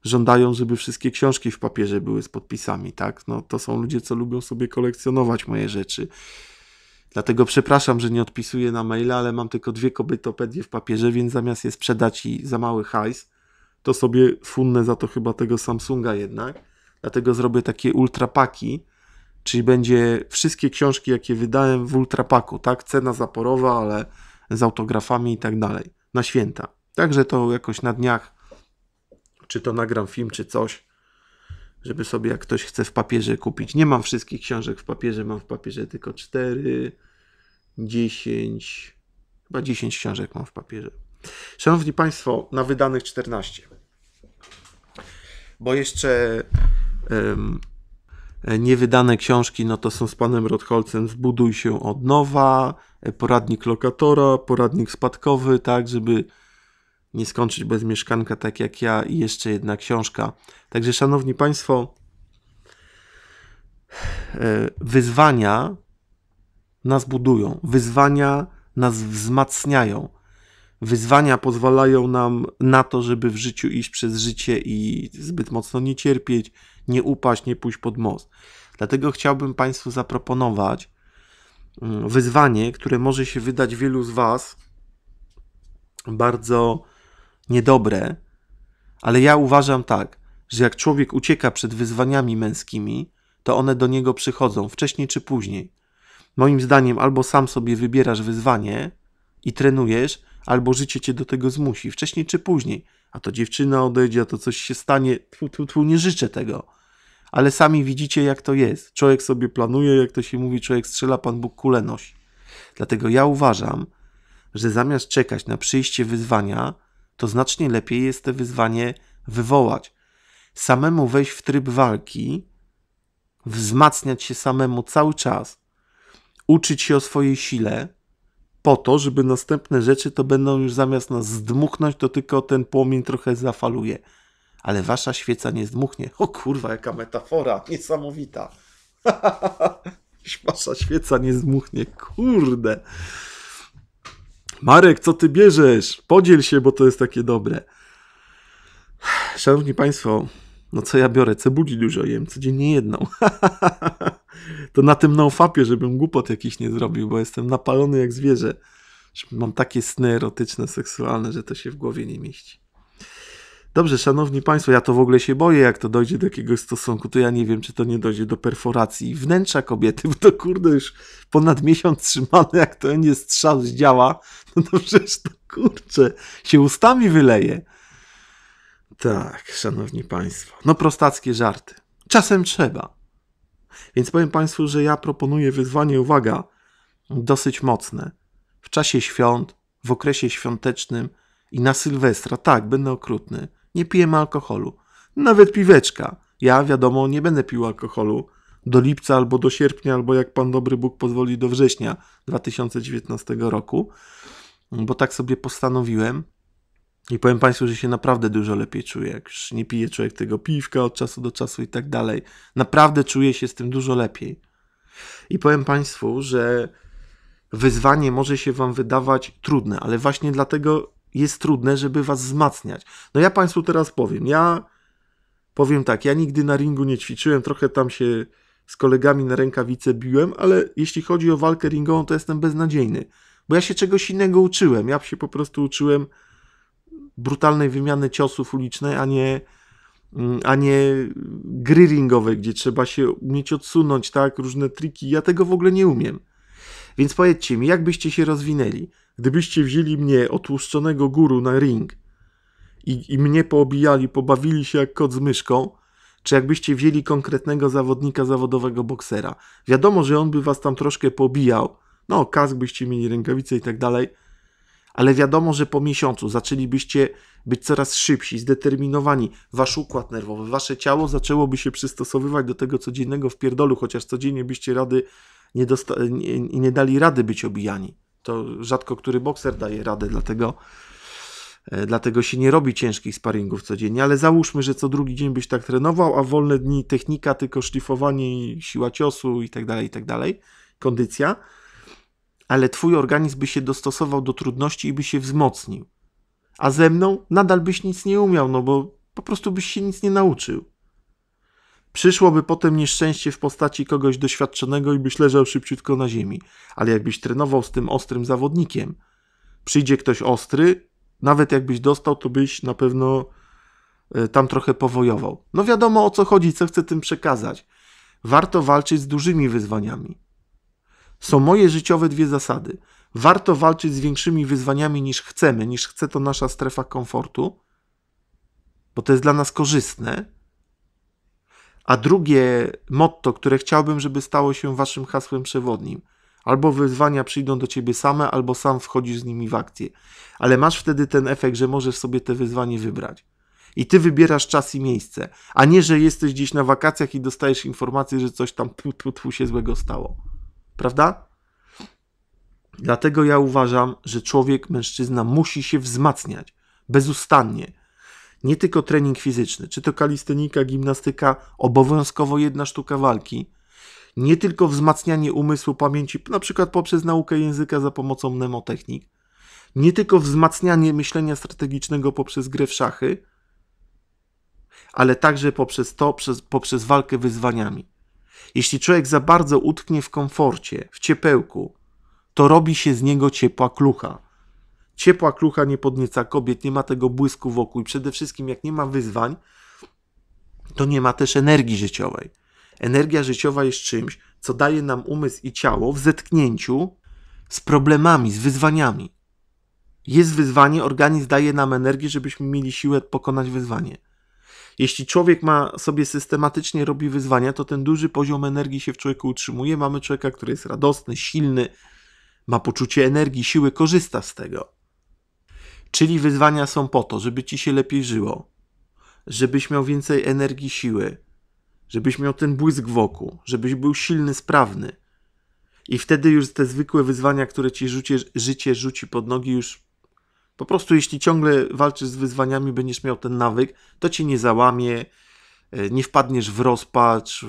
żądają, żeby wszystkie książki w papierze były z podpisami, tak? No, to są ludzie, co lubią sobie kolekcjonować moje rzeczy. Dlatego przepraszam, że nie odpisuję na maila, ale mam tylko dwie kobietopedie w papierze, więc zamiast je sprzedać i za mały hajs, to sobie funnę za to chyba tego Samsunga jednak. Dlatego zrobię takie ultrapaki, czyli będzie wszystkie książki, jakie wydałem w ultrapaku, tak? Cena zaporowa, ale z autografami i tak dalej, na święta. Także to jakoś na dniach czy to nagram film, czy coś, żeby sobie jak ktoś chce w papierze kupić. Nie mam wszystkich książek w papierze, mam w papierze tylko 4, 10, chyba 10 książek mam w papierze. Szanowni Państwo, na wydanych 14. Bo jeszcze um, niewydane książki, no to są z panem Rotholcem Zbuduj się od nowa, poradnik lokatora, poradnik spadkowy, tak, żeby nie skończyć bez mieszkanka tak jak ja i jeszcze jedna książka. Także szanowni państwo, e, wyzwania nas budują, wyzwania nas wzmacniają. Wyzwania pozwalają nam na to, żeby w życiu iść przez życie i zbyt mocno nie cierpieć, nie upaść, nie pójść pod most. Dlatego chciałbym Państwu zaproponować mm, wyzwanie, które może się wydać wielu z Was bardzo niedobre, ale ja uważam tak, że jak człowiek ucieka przed wyzwaniami męskimi, to one do niego przychodzą wcześniej czy później. Moim zdaniem, albo sam sobie wybierasz wyzwanie i trenujesz, albo życie cię do tego zmusi, wcześniej czy później. A to dziewczyna odejdzie, a to coś się stanie. Tu, tu, tu, nie życzę tego. Ale sami widzicie, jak to jest. Człowiek sobie planuje, jak to się mówi, człowiek strzela, Pan Bóg kulę nosi. Dlatego ja uważam, że zamiast czekać na przyjście wyzwania, to znacznie lepiej jest te wyzwanie wywołać. Samemu wejść w tryb walki, wzmacniać się samemu cały czas, uczyć się o swojej sile, po to, żeby następne rzeczy to będą już zamiast nas zdmuchnąć, to tylko ten płomień trochę zafaluje. Ale wasza świeca nie zdmuchnie. O kurwa, jaka metafora, niesamowita. wasza świeca nie zdmuchnie, kurde. Marek, co ty bierzesz? Podziel się, bo to jest takie dobre. Szanowni Państwo, no co ja biorę? Cebuli dużo jem, codziennie jedną. to na tym naufapie, żebym głupot jakiś nie zrobił, bo jestem napalony jak zwierzę. Mam takie sny erotyczne, seksualne, że to się w głowie nie mieści. Dobrze, szanowni państwo, ja to w ogóle się boję, jak to dojdzie do jakiegoś stosunku, to ja nie wiem, czy to nie dojdzie do perforacji wnętrza kobiety, bo to kurde już ponad miesiąc trzymane, jak to nie strzał zdziała, no to przecież to kurczę, się ustami wyleje. Tak, szanowni państwo, no prostackie żarty. Czasem trzeba. Więc powiem państwu, że ja proponuję wyzwanie, uwaga, dosyć mocne. W czasie świąt, w okresie świątecznym i na Sylwestra, tak, będę okrutny – nie pijemy alkoholu. Nawet piweczka. Ja, wiadomo, nie będę pił alkoholu do lipca albo do sierpnia, albo jak Pan Dobry Bóg pozwoli, do września 2019 roku, bo tak sobie postanowiłem. I powiem Państwu, że się naprawdę dużo lepiej czuję. Jak już nie pije człowiek tego piwka od czasu do czasu i tak dalej. Naprawdę czuję się z tym dużo lepiej. I powiem Państwu, że wyzwanie może się Wam wydawać trudne, ale właśnie dlatego jest trudne, żeby was wzmacniać. No ja Państwu teraz powiem, ja powiem tak, ja nigdy na ringu nie ćwiczyłem, trochę tam się z kolegami na rękawice biłem, ale jeśli chodzi o walkę ringową, to jestem beznadziejny, bo ja się czegoś innego uczyłem. Ja się po prostu uczyłem brutalnej wymiany ciosów ulicznej, a nie, mm, a nie gry ringowej, gdzie trzeba się umieć odsunąć, tak, różne triki. Ja tego w ogóle nie umiem. Więc powiedzcie mi, jak byście się rozwinęli? Gdybyście wzięli mnie, otłuszczonego guru, na ring i, i mnie poobijali, pobawili się jak kot z myszką, czy jakbyście wzięli konkretnego zawodnika, zawodowego boksera. Wiadomo, że on by was tam troszkę pobijał, no kask byście mieli, rękawice i tak dalej, ale wiadomo, że po miesiącu zaczęlibyście być coraz szybsi, zdeterminowani. Wasz układ nerwowy, wasze ciało zaczęłoby się przystosowywać do tego codziennego pierdolu, chociaż codziennie byście rady nie, nie, nie dali rady być obijani. To rzadko który bokser daje radę, dlatego, e, dlatego się nie robi ciężkich sparingów codziennie, ale załóżmy, że co drugi dzień byś tak trenował, a wolne dni technika, tylko szlifowanie, siła ciosu i tak dalej, i tak dalej, kondycja, ale twój organizm by się dostosował do trudności i by się wzmocnił. A ze mną nadal byś nic nie umiał, no bo po prostu byś się nic nie nauczył. Przyszłoby potem nieszczęście w postaci kogoś doświadczonego i byś leżał szybciutko na ziemi. Ale jakbyś trenował z tym ostrym zawodnikiem, przyjdzie ktoś ostry, nawet jakbyś dostał, to byś na pewno e, tam trochę powojował. No wiadomo o co chodzi, co chcę tym przekazać. Warto walczyć z dużymi wyzwaniami. Są moje życiowe dwie zasady. Warto walczyć z większymi wyzwaniami niż chcemy, niż chce to nasza strefa komfortu, bo to jest dla nas korzystne a drugie motto, które chciałbym, żeby stało się waszym hasłem przewodnim. Albo wyzwania przyjdą do ciebie same, albo sam wchodzisz z nimi w akcję. Ale masz wtedy ten efekt, że możesz sobie te wyzwanie wybrać. I ty wybierasz czas i miejsce, a nie, że jesteś gdzieś na wakacjach i dostajesz informację, że coś tam tu, tu, tu się złego stało. Prawda? Dlatego ja uważam, że człowiek, mężczyzna musi się wzmacniać bezustannie nie tylko trening fizyczny, czy to kalistenika, gimnastyka, obowiązkowo jedna sztuka walki, nie tylko wzmacnianie umysłu, pamięci, na przykład poprzez naukę języka za pomocą mnemotechnik, nie tylko wzmacnianie myślenia strategicznego poprzez grę w szachy, ale także poprzez to, przez, poprzez walkę wyzwaniami. Jeśli człowiek za bardzo utknie w komforcie, w ciepełku, to robi się z niego ciepła klucha Ciepła krucha nie podnieca kobiet, nie ma tego błysku wokół i przede wszystkim jak nie ma wyzwań, to nie ma też energii życiowej. Energia życiowa jest czymś, co daje nam umysł i ciało w zetknięciu z problemami, z wyzwaniami. Jest wyzwanie, organizm daje nam energię, żebyśmy mieli siłę pokonać wyzwanie. Jeśli człowiek ma sobie systematycznie robi wyzwania, to ten duży poziom energii się w człowieku utrzymuje. Mamy człowieka, który jest radosny, silny, ma poczucie energii, siły, korzysta z tego. Czyli wyzwania są po to, żeby ci się lepiej żyło, żebyś miał więcej energii, siły, żebyś miał ten błysk wokół, żebyś był silny, sprawny. I wtedy już te zwykłe wyzwania, które ci rzucie, życie rzuci pod nogi, już po prostu jeśli ciągle walczysz z wyzwaniami, będziesz miał ten nawyk, to cię nie załamie, e, nie wpadniesz w rozpacz,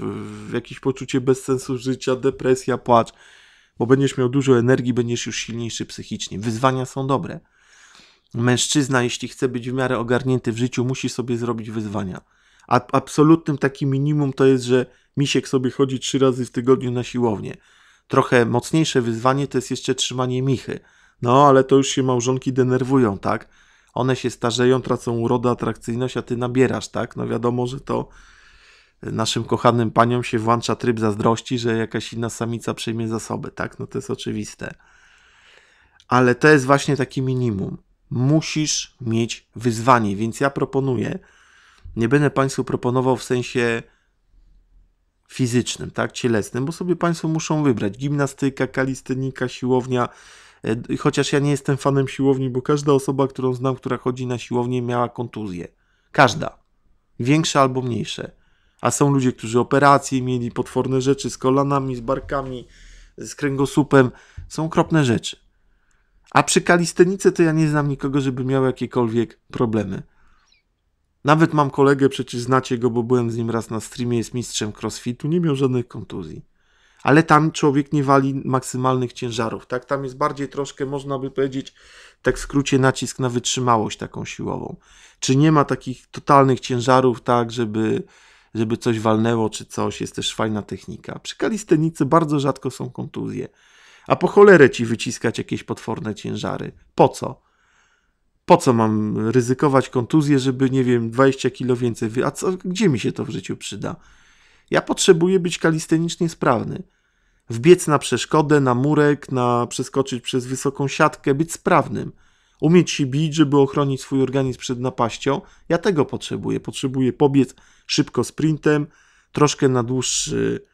w jakieś poczucie bezsensu życia, depresja, płacz, bo będziesz miał dużo energii, będziesz już silniejszy psychicznie. Wyzwania są dobre mężczyzna, jeśli chce być w miarę ogarnięty w życiu, musi sobie zrobić wyzwania. A absolutnym takim minimum to jest, że misiek sobie chodzi trzy razy w tygodniu na siłownię. Trochę mocniejsze wyzwanie to jest jeszcze trzymanie michy. No, ale to już się małżonki denerwują, tak? One się starzeją, tracą urodę, atrakcyjność, a ty nabierasz, tak? No wiadomo, że to naszym kochanym paniom się włącza tryb zazdrości, że jakaś inna samica przejmie zasoby, tak? No to jest oczywiste. Ale to jest właśnie taki minimum musisz mieć wyzwanie. Więc ja proponuję, nie będę Państwu proponował w sensie fizycznym, tak, cielesnym, bo sobie Państwo muszą wybrać gimnastyka, kalistynika, siłownia. E, chociaż ja nie jestem fanem siłowni, bo każda osoba, którą znam, która chodzi na siłownię, miała kontuzję. Każda. Większe albo mniejsze. A są ludzie, którzy operacje mieli, potworne rzeczy z kolanami, z barkami, z kręgosłupem. Są okropne rzeczy. A przy kalistenice to ja nie znam nikogo, żeby miał jakiekolwiek problemy. Nawet mam kolegę, przecież znacie go, bo byłem z nim raz na streamie, jest mistrzem crossfitu, nie miał żadnych kontuzji. Ale tam człowiek nie wali maksymalnych ciężarów, tak? Tam jest bardziej troszkę, można by powiedzieć, tak w skrócie, nacisk na wytrzymałość taką siłową. Czy nie ma takich totalnych ciężarów, tak, żeby, żeby coś walnęło, czy coś, jest też fajna technika. Przy kalistenicy bardzo rzadko są kontuzje. A po cholerę ci wyciskać jakieś potworne ciężary. Po co? Po co mam ryzykować kontuzję, żeby, nie wiem, 20 kilo więcej. Wy... A co, gdzie mi się to w życiu przyda? Ja potrzebuję być kalistenicznie sprawny. Wbiec na przeszkodę, na murek, na przeskoczyć przez wysoką siatkę, być sprawnym. Umieć się bić, żeby ochronić swój organizm przed napaścią. Ja tego potrzebuję. Potrzebuję pobiec szybko sprintem, troszkę na dłuższy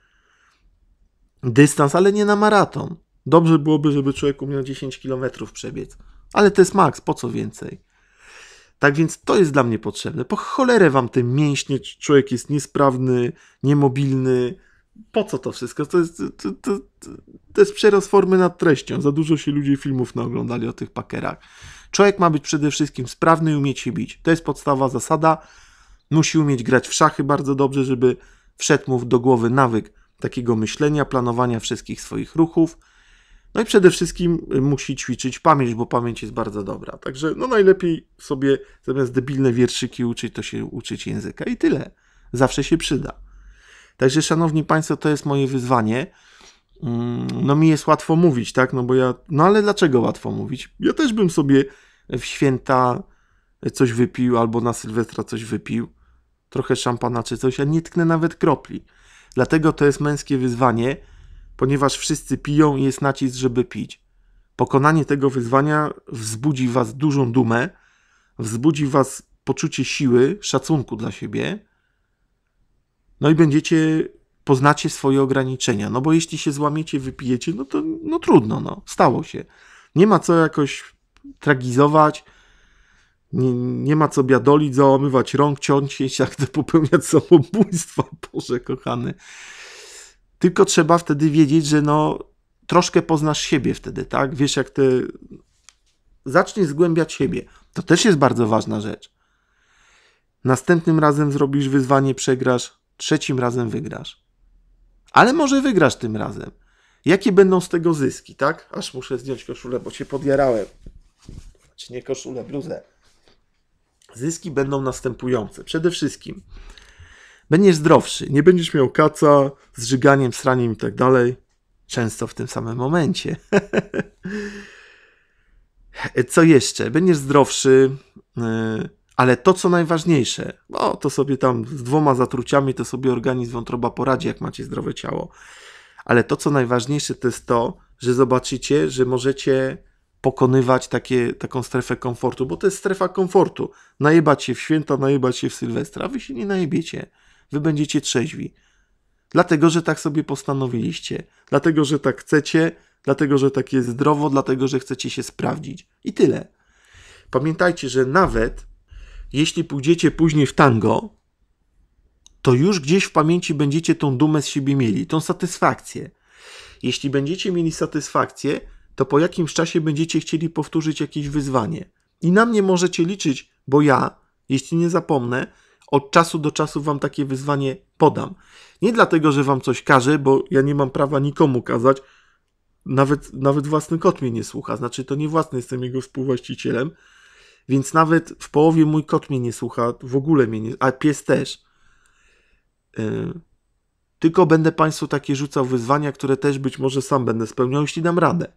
dystans, ale nie na maraton. Dobrze byłoby, żeby człowiek umiał 10 km przebiec. Ale to jest maks, po co więcej? Tak więc to jest dla mnie potrzebne. Po cholerę wam te mięśnie, człowiek jest niesprawny, niemobilny. Po co to wszystko? To jest, to, to, to jest przerost formy nad treścią. Za dużo się ludzi filmów naoglądali o tych pakerach. Człowiek ma być przede wszystkim sprawny i umieć się bić. To jest podstawowa zasada. Musi umieć grać w szachy bardzo dobrze, żeby wszedł mu do głowy nawyk takiego myślenia, planowania wszystkich swoich ruchów no i przede wszystkim y, musi ćwiczyć pamięć, bo pamięć jest bardzo dobra. Także no najlepiej sobie zamiast debilne wierszyki uczyć, to się uczyć języka i tyle. Zawsze się przyda. Także szanowni państwo, to jest moje wyzwanie. Mm, no mi jest łatwo mówić, tak? No bo ja no ale dlaczego łatwo mówić? Ja też bym sobie w święta coś wypił albo na Sylwestra coś wypił. Trochę szampana czy coś, a nie tknę nawet kropli. Dlatego to jest męskie wyzwanie ponieważ wszyscy piją i jest nacisk, żeby pić. Pokonanie tego wyzwania wzbudzi was dużą dumę, wzbudzi was poczucie siły, szacunku dla siebie, no i będziecie, poznacie swoje ograniczenia. No bo jeśli się złamiecie, wypijecie, no to no trudno, no, stało się. Nie ma co jakoś tragizować, nie, nie ma co biadolić, załamywać rąk, ciąć się, jak to popełniać samobójstwa, Boże kochany. Tylko trzeba wtedy wiedzieć, że no, troszkę poznasz siebie wtedy, tak? Wiesz, jak ty zaczniesz zgłębiać siebie. To też jest bardzo ważna rzecz. Następnym razem zrobisz wyzwanie, przegrasz, trzecim razem wygrasz. Ale może wygrasz tym razem. Jakie będą z tego zyski, tak? Aż muszę zdjąć koszulę, bo się podjarałem. Czy znaczy nie koszulę, bluzę. Zyski będą następujące. Przede wszystkim Będziesz zdrowszy, nie będziesz miał kaca, żyganiem, sraniem i tak dalej. Często w tym samym momencie. co jeszcze? Będziesz zdrowszy, e, ale to co najważniejsze, no to sobie tam z dwoma zatruciami to sobie organizm wątroba poradzi, jak macie zdrowe ciało. Ale to co najważniejsze to jest to, że zobaczycie, że możecie pokonywać takie, taką strefę komfortu, bo to jest strefa komfortu. Najebać się w święta, najebać się w Sylwestra, a wy się nie najebiecie wy będziecie trzeźwi. Dlatego, że tak sobie postanowiliście, dlatego, że tak chcecie, dlatego, że tak jest zdrowo, dlatego, że chcecie się sprawdzić. I tyle. Pamiętajcie, że nawet jeśli pójdziecie później w tango, to już gdzieś w pamięci będziecie tą dumę z siebie mieli, tą satysfakcję. Jeśli będziecie mieli satysfakcję, to po jakimś czasie będziecie chcieli powtórzyć jakieś wyzwanie. I na mnie możecie liczyć, bo ja, jeśli nie zapomnę, od czasu do czasu wam takie wyzwanie podam. Nie dlatego, że wam coś każe, bo ja nie mam prawa nikomu kazać. Nawet, nawet własny kot mnie nie słucha. Znaczy, to nie własny jestem jego współwłaścicielem. Więc nawet w połowie mój kot mnie nie słucha, w ogóle mnie nie. A pies też. Yy. Tylko będę Państwu takie rzucał wyzwania, które też być może sam będę spełniał, jeśli dam radę.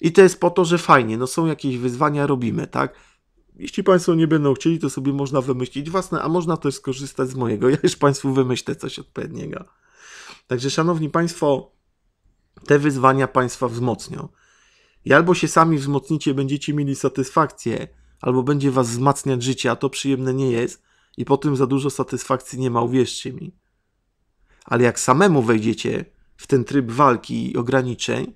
I to jest po to, że fajnie, no są jakieś wyzwania, robimy, tak? Jeśli Państwo nie będą chcieli, to sobie można wymyślić własne, a można też skorzystać z mojego. Ja już Państwu wymyślę coś odpowiedniego. Także, Szanowni Państwo, te wyzwania Państwa wzmocnią. I albo się sami wzmocnicie, będziecie mieli satysfakcję, albo będzie Was wzmacniać życie, a to przyjemne nie jest i po tym za dużo satysfakcji nie ma, uwierzcie mi. Ale jak samemu wejdziecie w ten tryb walki i ograniczeń,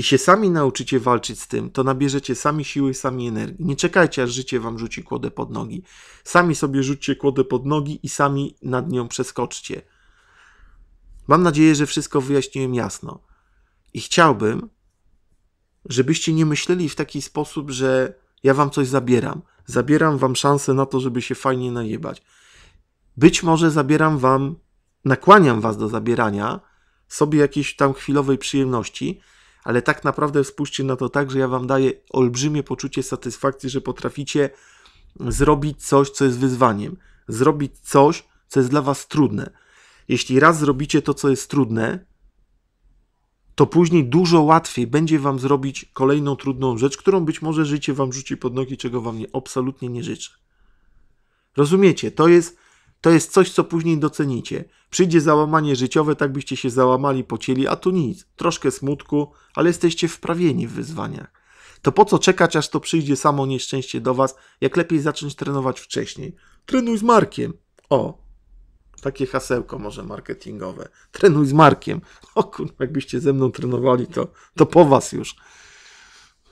i się sami nauczycie walczyć z tym, to nabierzecie sami siły, sami energii. Nie czekajcie, aż życie wam rzuci kłodę pod nogi. Sami sobie rzućcie kłodę pod nogi i sami nad nią przeskoczcie. Mam nadzieję, że wszystko wyjaśniłem jasno. I chciałbym, żebyście nie myśleli w taki sposób, że ja wam coś zabieram. Zabieram wam szansę na to, żeby się fajnie najebać. Być może zabieram wam, nakłaniam was do zabierania sobie jakiejś tam chwilowej przyjemności, ale tak naprawdę spójrzcie na to tak, że ja wam daję olbrzymie poczucie satysfakcji, że potraficie zrobić coś, co jest wyzwaniem, zrobić coś, co jest dla was trudne. Jeśli raz zrobicie to, co jest trudne, to później dużo łatwiej będzie wam zrobić kolejną trudną rzecz, którą być może życie wam rzuci pod nogi, czego wam nie, absolutnie nie życzę. Rozumiecie, to jest to jest coś, co później docenicie. Przyjdzie załamanie życiowe, tak byście się załamali, pocieli, a tu nic. Troszkę smutku, ale jesteście wprawieni w wyzwaniach. To po co czekać, aż to przyjdzie samo nieszczęście do was, jak lepiej zacząć trenować wcześniej? Trenuj z Markiem. O, takie hasełko może marketingowe. Trenuj z Markiem. O kurwa, jakbyście ze mną trenowali, to, to po was już.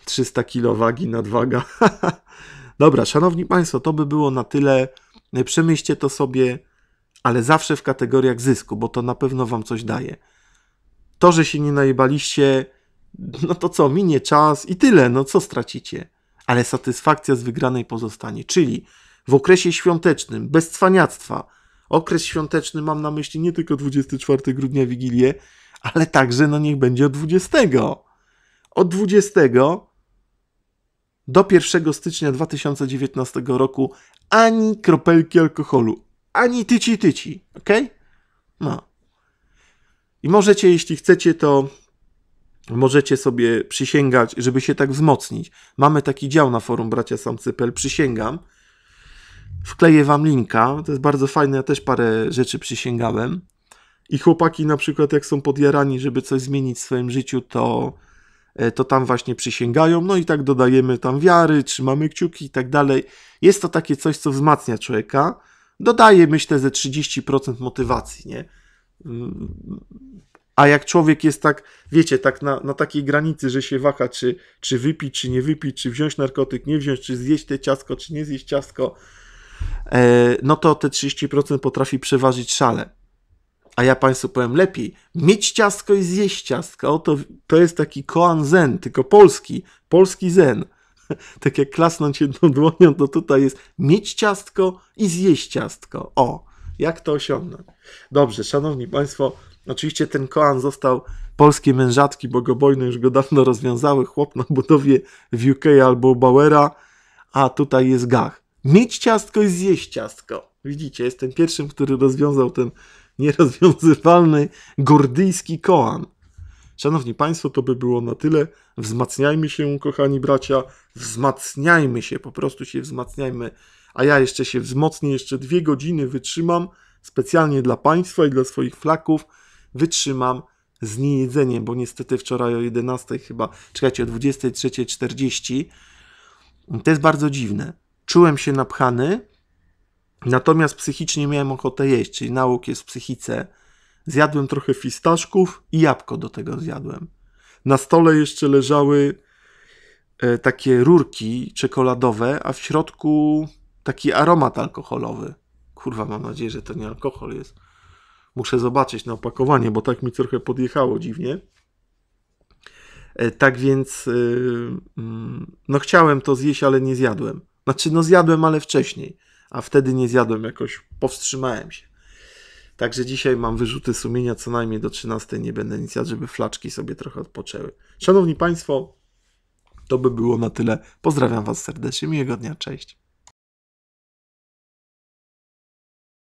300 kg wagi, nadwaga. Dobra, szanowni państwo, to by było na tyle E, przemyślcie to sobie, ale zawsze w kategoriach zysku, bo to na pewno wam coś daje. To, że się nie najebaliście, no to co, minie czas i tyle, no co stracicie? Ale satysfakcja z wygranej pozostanie. Czyli w okresie świątecznym, bez cwaniactwa. Okres świąteczny mam na myśli nie tylko 24 grudnia Wigilię, ale także no niech będzie od 20. Od 20 do 1 stycznia 2019 roku ani kropelki alkoholu, ani tyci tyci, ok? No. I możecie, jeśli chcecie, to możecie sobie przysięgać, żeby się tak wzmocnić. Mamy taki dział na forum bracia samcy.pl, przysięgam. Wkleję wam linka, to jest bardzo fajne, ja też parę rzeczy przysięgałem. I chłopaki na przykład jak są podjarani, żeby coś zmienić w swoim życiu, to E, to tam właśnie przysięgają, no i tak dodajemy tam wiary, trzymamy kciuki i tak dalej. Jest to takie coś, co wzmacnia człowieka, dodaje myślę ze 30% motywacji, nie? A jak człowiek jest tak, wiecie, tak na, na takiej granicy, że się waha, czy, czy wypić, czy nie wypić, czy wziąć narkotyk, nie wziąć, czy zjeść te ciasko, czy nie zjeść ciasko, e, no to te 30% potrafi przeważyć szale. A ja Państwu powiem lepiej, mieć ciastko i zjeść ciastko. oto to jest taki koan zen, tylko polski, polski zen. Tak jak klasnąć jedną dłonią, to tutaj jest mieć ciastko i zjeść ciastko. O, jak to osiągnąć? Dobrze, Szanowni Państwo, oczywiście ten koan został polskie mężatki bogobojne już go dawno rozwiązały, chłop na budowie w UK albo Bauera, a tutaj jest gach. Mieć ciastko i zjeść ciastko. Widzicie, jestem pierwszym, który rozwiązał ten nierozwiązywalny gordyjski koan. Szanowni Państwo, to by było na tyle. Wzmacniajmy się, kochani bracia, wzmacniajmy się, po prostu się wzmacniajmy. A ja jeszcze się wzmocnię, jeszcze dwie godziny wytrzymam specjalnie dla Państwa i dla swoich flaków. Wytrzymam z niejedzeniem, bo niestety wczoraj o 11 chyba, czekajcie, o 23.40. To jest bardzo dziwne. Czułem się napchany, Natomiast psychicznie miałem ochotę jeść, czyli nauk jest w psychice. Zjadłem trochę fistaszków i jabłko do tego zjadłem. Na stole jeszcze leżały e, takie rurki czekoladowe, a w środku taki aromat alkoholowy. Kurwa, mam nadzieję, że to nie alkohol jest. Muszę zobaczyć na opakowanie, bo tak mi trochę podjechało dziwnie. E, tak więc, e, mm, no chciałem to zjeść, ale nie zjadłem. Znaczy, no zjadłem, ale wcześniej a wtedy nie zjadłem jakoś, powstrzymałem się. Także dzisiaj mam wyrzuty sumienia, co najmniej do 13 nie będę nic jadł, żeby flaczki sobie trochę odpoczęły. Szanowni Państwo, to by było na tyle. Pozdrawiam Was serdecznie, miłego dnia, cześć.